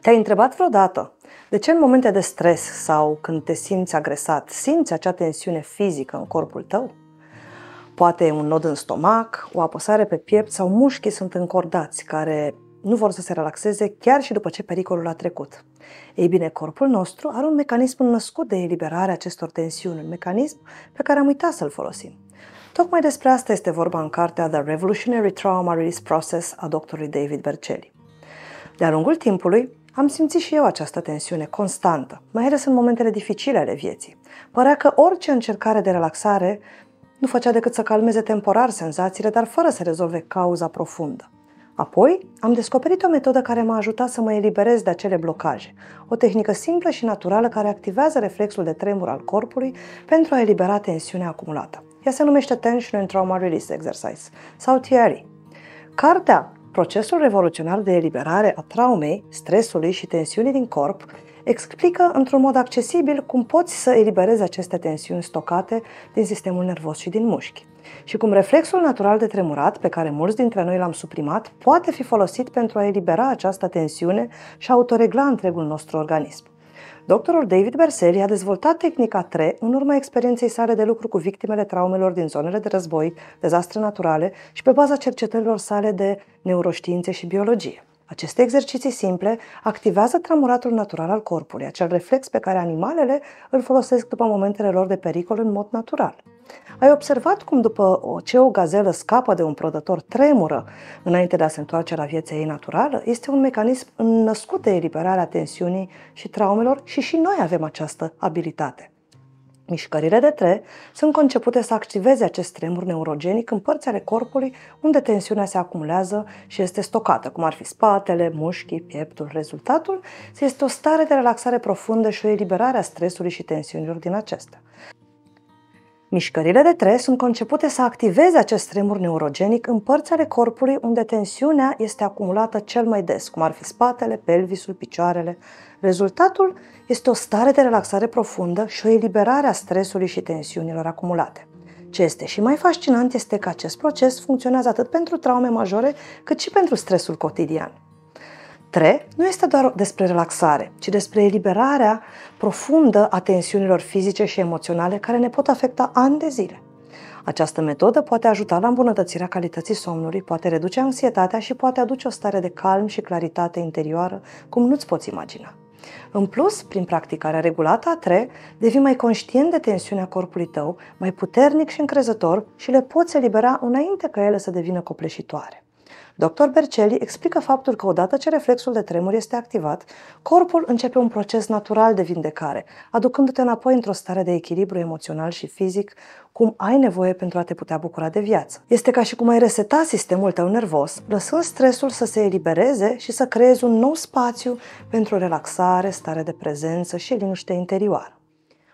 Te-ai întrebat vreodată de ce în momente de stres sau când te simți agresat, simți acea tensiune fizică în corpul tău? Poate un nod în stomac, o apăsare pe piept sau mușchii sunt încordați care nu vor să se relaxeze chiar și după ce pericolul a trecut. Ei bine, corpul nostru are un mecanism născut de eliberare a acestor tensiuni, un mecanism pe care am uitat să-l folosim. Tocmai despre asta este vorba în cartea The Revolutionary Trauma Release Process a doctorului David Berceli. De-a lungul timpului, am simțit și eu această tensiune constantă, mai ales în momentele dificile ale vieții. Părea că orice încercare de relaxare nu făcea decât să calmeze temporar senzațiile, dar fără să rezolve cauza profundă. Apoi, am descoperit o metodă care m-a ajutat să mă eliberez de acele blocaje, o tehnică simplă și naturală care activează reflexul de tremur al corpului pentru a elibera tensiunea acumulată. Ea se numește Tension and Trauma Release Exercise sau TRE. Cartea Procesul revoluționar de eliberare a traumei, stresului și tensiunii din corp explică într-un mod accesibil cum poți să eliberezi aceste tensiuni stocate din sistemul nervos și din mușchi și cum reflexul natural de tremurat, pe care mulți dintre noi l-am suprimat, poate fi folosit pentru a elibera această tensiune și a autoregla întregul nostru organism. Doctorul David Berseri a dezvoltat tehnica 3 în urma experienței sale de lucru cu victimele traumelor din zonele de război, dezastre naturale și pe baza cercetărilor sale de neuroștiințe și biologie. Aceste exerciții simple activează tramuratul natural al corpului, acel reflex pe care animalele îl folosesc după momentele lor de pericol în mod natural. Ai observat cum după ce o gazelă scapă de un prădător tremură înainte de a se întoarce la viața ei naturală? Este un mecanism născut de eliberarea tensiunii și traumelor și și noi avem această abilitate. Mișcările de tre sunt concepute să activeze acest tremur neurogenic în părți ale corpului unde tensiunea se acumulează și este stocată, cum ar fi spatele, mușchii, pieptul. Rezultatul este o stare de relaxare profundă și o eliberare a stresului și tensiunilor din acestea. Mișcările de tre sunt concepute să activeze acest tremur neurogenic în părți ale corpului unde tensiunea este acumulată cel mai des, cum ar fi spatele, pelvisul, picioarele. Rezultatul este o stare de relaxare profundă și o eliberare a stresului și tensiunilor acumulate. Ce este și mai fascinant este că acest proces funcționează atât pentru traume majore, cât și pentru stresul cotidian. 3. Nu este doar despre relaxare, ci despre eliberarea profundă a tensiunilor fizice și emoționale care ne pot afecta ani de zile. Această metodă poate ajuta la îmbunătățirea calității somnului, poate reduce anxietatea și poate aduce o stare de calm și claritate interioară, cum nu-ți poți imagina. În plus, prin practicarea regulată a tre, devii mai conștient de tensiunea corpului tău, mai puternic și încrezător și le poți elibera înainte ca ele să devină copleșitoare. Dr. Berceli explică faptul că odată ce reflexul de tremur este activat, corpul începe un proces natural de vindecare, aducându-te înapoi într-o stare de echilibru emoțional și fizic, cum ai nevoie pentru a te putea bucura de viață. Este ca și cum ai reseta sistemul tău nervos, lăsând stresul să se elibereze și să creezi un nou spațiu pentru relaxare, stare de prezență și liniște interioară.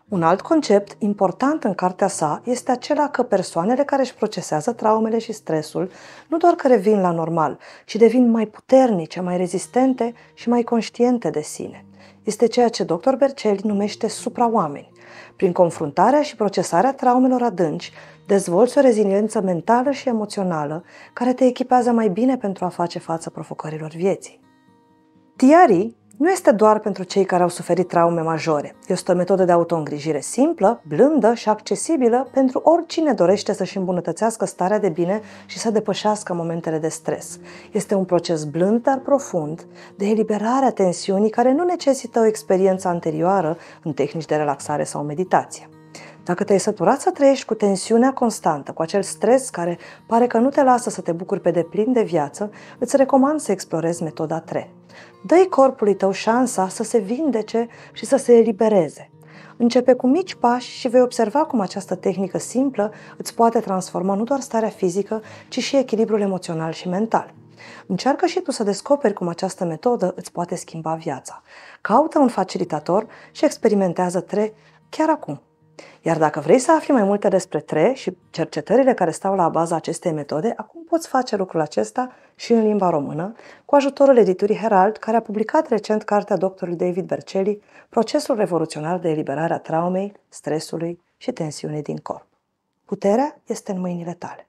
Un alt concept important în cartea sa este acela că persoanele care își procesează traumele și stresul nu doar că revin la normal, ci devin mai puternice, mai rezistente și mai conștiente de sine. Este ceea ce dr. Berceli numește supraoameni. Prin confruntarea și procesarea traumelor adânci, dezvolți o reziliență mentală și emoțională care te echipează mai bine pentru a face față provocărilor vieții. Tiarii nu este doar pentru cei care au suferit traume majore. Este o metodă de autoîngrijire simplă, blândă și accesibilă pentru oricine dorește să-și îmbunătățească starea de bine și să depășească momentele de stres. Este un proces blând, dar profund, de eliberare a tensiunii care nu necesită o experiență anterioară în tehnici de relaxare sau meditație. Dacă te-ai săturat să trăiești cu tensiunea constantă, cu acel stres care pare că nu te lasă să te bucuri pe deplin de viață, îți recomand să explorezi metoda 3. Dă-i corpului tău șansa să se vindece și să se elibereze. Începe cu mici pași și vei observa cum această tehnică simplă îți poate transforma nu doar starea fizică, ci și echilibrul emoțional și mental. Încearcă și tu să descoperi cum această metodă îți poate schimba viața. Caută un facilitator și experimentează 3 chiar acum. Iar dacă vrei să afli mai multe despre TRE și cercetările care stau la baza acestei metode, acum poți face lucrul acesta și în limba română, cu ajutorul editurii Herald, care a publicat recent cartea doctorului David Berceli, Procesul revoluționar de eliberare a traumei, stresului și tensiunii din corp. Puterea este în mâinile tale.